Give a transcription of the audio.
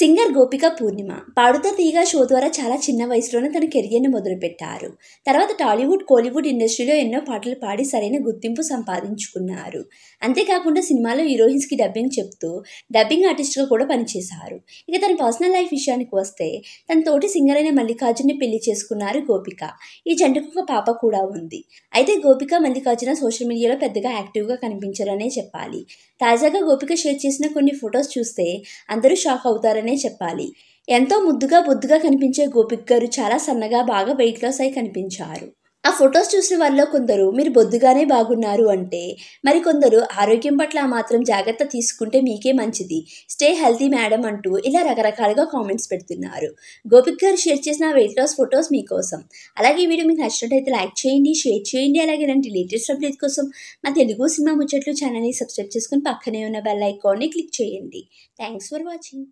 singer గోపిక పూర్ణిమ పాడుతా తీగా show ద్వారా చాలా చిన్న వయసులోనే తన కెరియర్ను మొదలుపెట్టారు తర్వాత టాలీవుడ్ కోలీవుడ్ ఇండస్ట్రీలో ఎన్నో పాటలు పాడి సరైన గుర్తింపు సంపాదించుకున్నారు అంతేకాకుండా సినిమాలో హీరోయిన్స్కి డబ్బింగ్ చెప్తూ డబ్బింగ్ ఆర్టిస్ట్గా కూడా పనిచేశారు ఇక తన పర్సనల్ లైఫ్ విషయానికి వస్తే తన తోటి సింగర్ అయిన మల్లికార్జున్ని పెళ్లి చేసుకున్నారు గోపిక ఈ జంటకు ఒక పాప కూడా ఉంది అయితే గోపిక మల్లికార్జున సోషల్ మీడియాలో పెద్దగా యాక్టివ్గా కనిపించరనే చెప్పాలి తాజాగా గోపిక షేర్ చేసిన కొన్ని ఫొటోస్ చూస్తే అందరూ షాక్ అవుతారు చేశారనే చెప్పాలి ఎంతో ముద్దుగా బొద్దుగా కనిపించే గోపిక్ గారు చాలా సన్నగా బాగా వెయిట్ లాస్ అయి కనిపించారు ఆ ఫొటోస్ చూసిన వాళ్ళలో కొందరు మీరు బొద్దుగానే బాగున్నారు అంటే మరి కొందరు ఆరోగ్యం పట్ల మాత్రం జాగ్రత్త తీసుకుంటే మీకే మంచిది స్టే హెల్తీ మేడం అంటూ ఇలా రకరకాలుగా కామెంట్స్ పెడుతున్నారు గోపిక్ గారు షేర్ చేసిన వెయిట్ లాస్ ఫొటోస్ మీకోసం అలాగే వీడియో మీకు నచ్చినట్టయితే లైక్ చేయండి షేర్ చేయండి అలాగే ఇలాంటి లేటెస్ట్ అప్డేట్ కోసం మా తెలుగు సినిమా ముచ్చట్లు ఛానల్ని సబ్స్క్రైబ్ చేసుకుని పక్కనే ఉన్న బెల్ ఐకాన్ని క్లిక్ చేయండి థ్యాంక్స్ ఫర్ వాచింగ్